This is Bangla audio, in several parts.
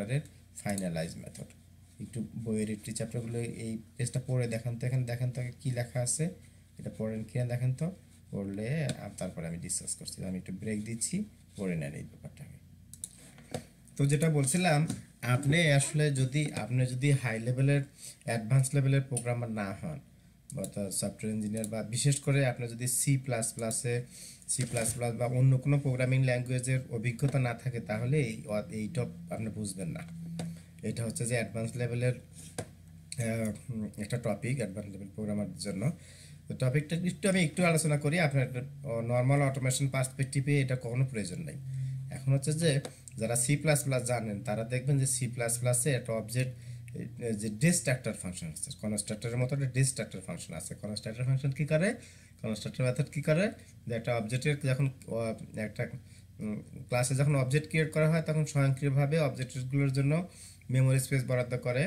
চ্যাপ্টারের ফাইনালাইজ মেথড একটু বইয়ের একটি চ্যাপ্টারগুলো এই পেজটা পড়ে দেখান তো এখানে দেখেন তো কী লেখা আছে এটা পড়েন কিনা দেখেন তো পড়লে তারপরে আমি ডিসকাস করছি আমি একটু ব্রেক দিচ্ছি পড়ে নেন এই ব্যাপারটা আমি তো যেটা বলছিলাম আপনি আসলে যদি আপনি যদি হাই লেভেলের অ্যাডভান্স লেভেলের প্রোগ্রামার না হন অর্থাৎ সফটওয়্যার ইঞ্জিনিয়ার বা বিশেষ করে আপনার যদি সি প্লাস প্লাসে সি প্লাস প্লাস বা অন্য কোনো প্রোগ্রামিং ল্যাঙ্গুয়েজের অভিজ্ঞতা না থাকে তাহলে এই এইটা আপনি বুঝবেন না এটা হচ্ছে যে অ্যাডভান্স লেভেলের একটা টপিক অ্যাডভান্স লেভেল প্রোগ্রামারদের জন্য তো টপিকটা একটু আমি একটু আলোচনা করি আপনার নর্মাল অটোমেশন পার্সপেক্টিভে এটা কখনো প্রয়োজন নেই এখন হচ্ছে যে যারা সি প্লাস প্লাস জানেন তারা দেখবেন যে সি প্লাস প্লাসে একটা অবজেক্ট যে ডিস্ট্রাক্টর ফাংশন আছে কনস্ট্রাক্টরের মতো একটা ডিস্ট্রাক্টর ফাংশন আছে কনস্ট্রাক্টর ফাংশন কী করে কনস্ট্রাক্টর মেথড কী করে যে একটা অবজেক্টের যখন একটা ক্লাসে যখন অবজেক্ট ক্রিয়েট করা হয় তখন স্বয়ংক্রিয়ভাবে অবজেক্টগুলোর জন্য মেমোরি স্পেস বরাদ্দ করে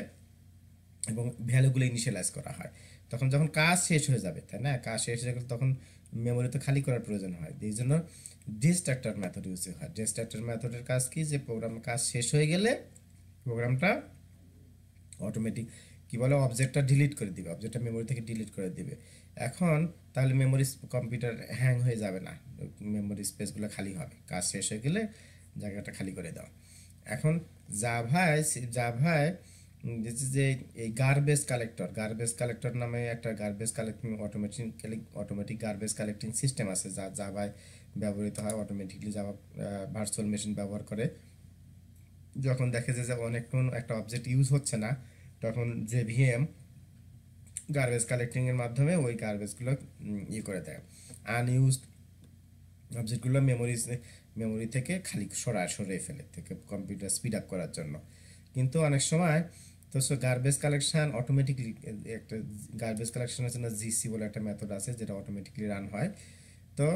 এবং ভ্যালুগুলো ইনিশিয়ালাইজ করা হয় তখন যখন কাজ শেষ হয়ে যাবে তাই না কাজ শেষ হয়ে গেলে তখন মেমোরি তো খালি করার প্রয়োজন হয় এই জন্য ডিস্ট্রাক্টর মেথড ইউজ হয় ডিস্ট্রাক্টর মেথডের কাজ কি যে প্রোগ্রাম কাজ শেষ হয়ে গেলে প্রোগ্রামটা অটোমেটিক কী বলে অবজেক্টটা ডিলিট করে দিবে অবজেক্টটা মেমোরি থেকে ডিলিট করে দিবে এখন তাহলে মেমোরি কম্পিউটার হ্যাং হয়ে যাবে না মেমোরি স্পেসগুলো খালি হবে কাজ শেষ হয়ে গেলে জায়গাটা খালি করে দাও এখন জাভায় জাভায় যে এই গার্বেজ কালেক্টর গার্বেজ কালেক্টর নামে একটা garbage collecting automatic automatic garbage collecting system আছে যা জাভায় ব্যবহৃত হয় অটোমেটিকলি জাভা ভার্চুয়াল মেশিন ব্যবহার করে যখন দেখে যে অনেকক্ষণ একটা অবজেক্ট ইউজ হচ্ছে না তখন যে ভিএম গার্বেজ কালেক্টিংয়ের মাধ্যমে ওই গার্বেজগুলো ইয়ে করে দেয় আনইউজ অবজেক্টগুলো মেমোরি মেমোরি থেকে খালি সরা সরে ফেলে থেকে কম্পিউটার স্পিড আপ করার জন্য কিন্তু অনেক সময় তো সো গার্বেজ কালেকশান অটোমেটিকলি একটা গার্বেজ কালেকশানের জন্য জিসি বলে একটা মেথড আছে যেটা অটোমেটিকলি রান হয় তো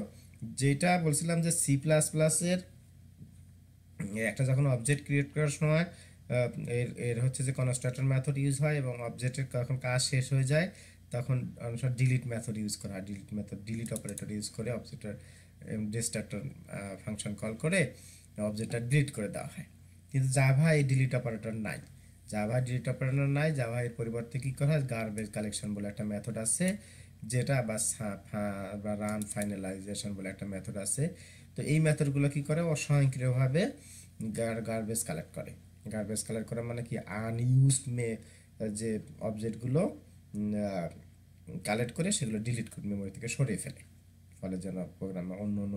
যেটা বলছিলাম যে সি প্লাস প্লাসের একটা যখন অবজেক্ট ক্রিয়েট করার সময় এর এর হচ্ছে যে কনস্ট্রাক্টর মেথড ইউজ হয় এবং অবজেক্টের যখন কাজ শেষ হয়ে যায় তখন অনুসার ডিলিট ম্যাথড ইউজ করা হয় delete method delete operator use করে অবজেক্টের ডিস্ট্রাক্টর ফাংশন কল করে অবজেক্টটা ডিলিট করে দেওয়া হয় কিন্তু জাভা এই ডিলিট অপারেটর নাই জাভা ডিলিট অপারেটর নাই জাভা এর পরিবর্তে কী করা হয় গার্বেজ কালেকশন বলে একটা মেথড আছে যেটা বা বা রান ফাইনালাইজেশন বলে একটা মেথড আছে তো এই মেথডগুলো কী করে অস্বয়ংক্রিয়ভাবে গার গার্বেজ কালেক্ট করে গার্বেজ কালেক্ট করা মানে কি আনইউজড মে যে অবজেক্টগুলো কালেক্ট করে সেগুলো ডিলিট করে মেমোরি থেকে সরিয়ে ফেলে ফলে যেন প্রোগ্রামে অন্য অন্য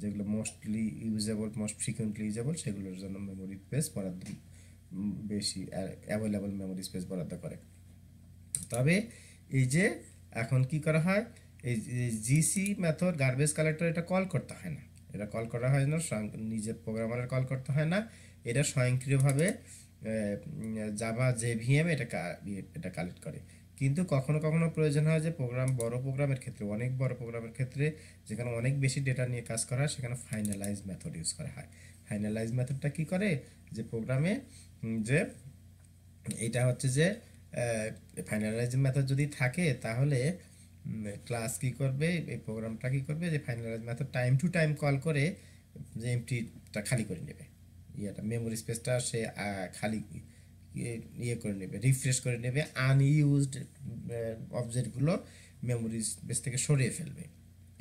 যেগুলো mostly usable most frequently usable সেগুলোর জন্য মেমোরি স্পেস বরাদ্দ বেশি অ্যাভেলেবল মেমোরি স্পেস বরাদ্দ করে তবে এই যে এখন কি করা হয় এই জিসি মেথড গার্বেজ কালেক্টর এটা কল করতে হয় না এটা কল করা হয় না নিজের প্রোগ্রামারের কল করতে হয় না এটা স্বয়ংক্রিয়ভাবে জাভা জেভিএম এটা এটা কালেক্ট করে কিন্তু কখনো কখনো প্রয়োজন হয় যে প্রোগ্রাম বড় প্রোগ্রামের ক্ষেত্রে অনেক বড় প্রোগ্রামের ক্ষেত্রে যেখানে অনেক বেশি ডেটা নিয়ে কাজ করা হয় সেখানে ফাইনালাইজ মেথড ইউজ করা হয় ফাইনালাইজ মেথডটা কি করে যে প্রোগ্রামে যে এটা হচ্ছে যে ফাইনালাইজ মেথড যদি থাকে তাহলে ক্লাস কি করবে এই প্রোগ্রামটা কি করবে যে finalize method time to time call করে যে এমটিটা খালি করে নেবে ইয়েটা মেমোরি স্পেসটা সে খালি ইয়ে, ইয়ে করে নেবে রিফ্রেশ করে নেবে আনইউজড অবজেক্টগুলো মেমোরি স্পেস থেকে সরিয়ে ফেলবে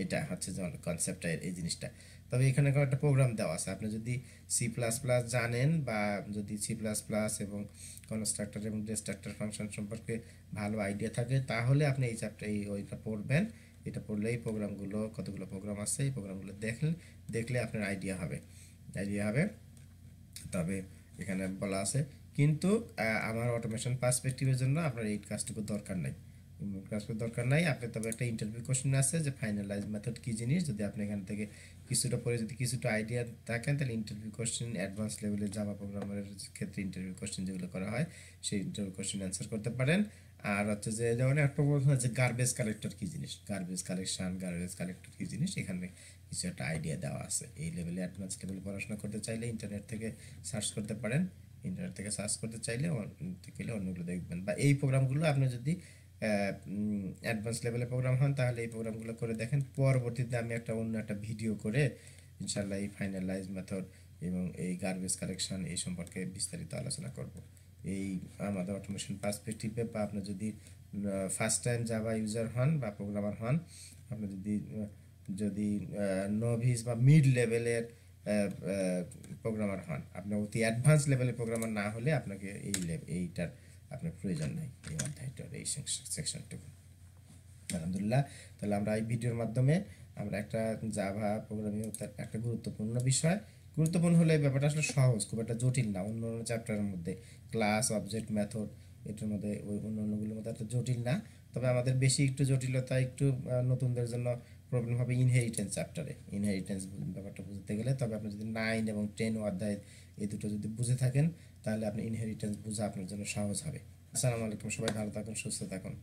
এটা হচ্ছে যে কনসেপ্টটা এই জিনিসটা তবে এখানে একটা প্রোগ্রাম দেওয়া আছে আপনি যদি সি প্লাস প্লাস জানেন বা যদি সি প্লাস প্লাস এবং কনস্ট্রাক্টর এবং ডিস্ট্রাক্টর ফাংশন সম্পর্কে ভালো আইডিয়া থাকে তাহলে আপনি এই চ্যাপ্টার এই ওইটা পড়বেন এটা পড়লে এই প্রোগ্রামগুলো কতগুলো প্রোগ্রাম আছে এই প্রোগ্রামগুলো দেখলেন দেখলে আপনার আইডিয়া হবে আইডিয়া হবে তবে এখানে বলা আছে কিন্তু আমার অটোমেশন পার্সপেক্টিভের জন্য আপনার এই কাজটুকু দরকার নাই করার দরকার নাই আপনি তবে একটা ইন্টারভিউ কোশ্চেন আছে যে ফাইনালাইজ মেথড কী জিনিস যদি আপনি এখান থেকে কিছুটা পরে যদি কিছুটা আইডিয়া থাকেন তাহলে ইন্টারভিউ কোশ্চেন অ্যাডভান্স লেভেলে জামা প্রোগ্রামের ক্ষেত্রে ইন্টারভিউ কোশ্চেন যেগুলো করা হয় সেই ইন্টারভিউ কোশ্চেন অ্যান্সার করতে পারেন আর হচ্ছে যে যেমন একটা প্রশ্ন আছে গার্বেজ কালেক্টর কী জিনিস গার্বেজ কালেকশন গার্বেজ কালেক্টর কী জিনিস এখানে কিছু একটা আইডিয়া দেওয়া আছে এই লেভেলে অ্যাডভান্স লেভেলে পড়াশোনা করতে চাইলে ইন্টারনেট থেকে সার্চ করতে পারেন ইন্টারনেট থেকে সার্চ করতে চাইলে গেলে অন্যগুলো দেখবেন বা এই প্রোগ্রামগুলো আপনি যদি অ্যাডভান্স লেভেলে প্রোগ্রাম হন তাহলে এই প্রোগ্রামগুলো করে দেখেন পরবর্তীতে আমি একটা অন্য একটা ভিডিও করে ইনশাল্লাহ এই ফাইনালাইজ মেথড এবং এই গার্বেজ কালেকশন এই সম্পর্কে বিস্তারিত আলোচনা করব এই আমাদের অটোমেশন পার্সপেক্টিভে বা আপনার যদি ফার্স্ট টাইম জাভা ইউজার হন বা প্রোগ্রামার হন আপনি যদি যদি নভিস বা মিড লেভেলের প্রোগ্রামার হন আপনি অতি অ্যাডভান্স লেভেলের প্রোগ্রামার না হলে আপনাকে এই এইটার আপনার প্রয়োজন নেই এই ওয়ান এই সেকশনটুকু আলহামদুলিল্লাহ তাহলে আমরা এই ভিডিওর মাধ্যমে আমরা একটা জাভা প্রোগ্রামিং একটা গুরুত্বপূর্ণ বিষয় গুরুত্বপূর্ণ হলে ব্যাপারটা আসলে সহজ খুব একটা জটিল না অন্য অন্য চ্যাপ্টারের মধ্যে ক্লাস অবজেক্ট মেথড এটার মধ্যে ওই অন্য অন্যগুলোর মধ্যে একটা জটিল না তবে আমাদের বেশি একটু জটিলতা একটু নতুনদের জন্য প্রবলেম হবে ইনহেরিটেন্স চ্যাপ্টারে ইনহেরিটেন্স ব্যাপারটা বুঝতে গেলে তবে আপনি যদি নাইন এবং টেন অধ্যায় এই দুটো যদি বুঝে থাকেন তাহলে আপনি ইনহেরিটেন্স বোঝা আপনার জন্য সহজ হবে আসসালামু আলাইকুম সবাই ভালো থাকুন সুস্থ থাকুন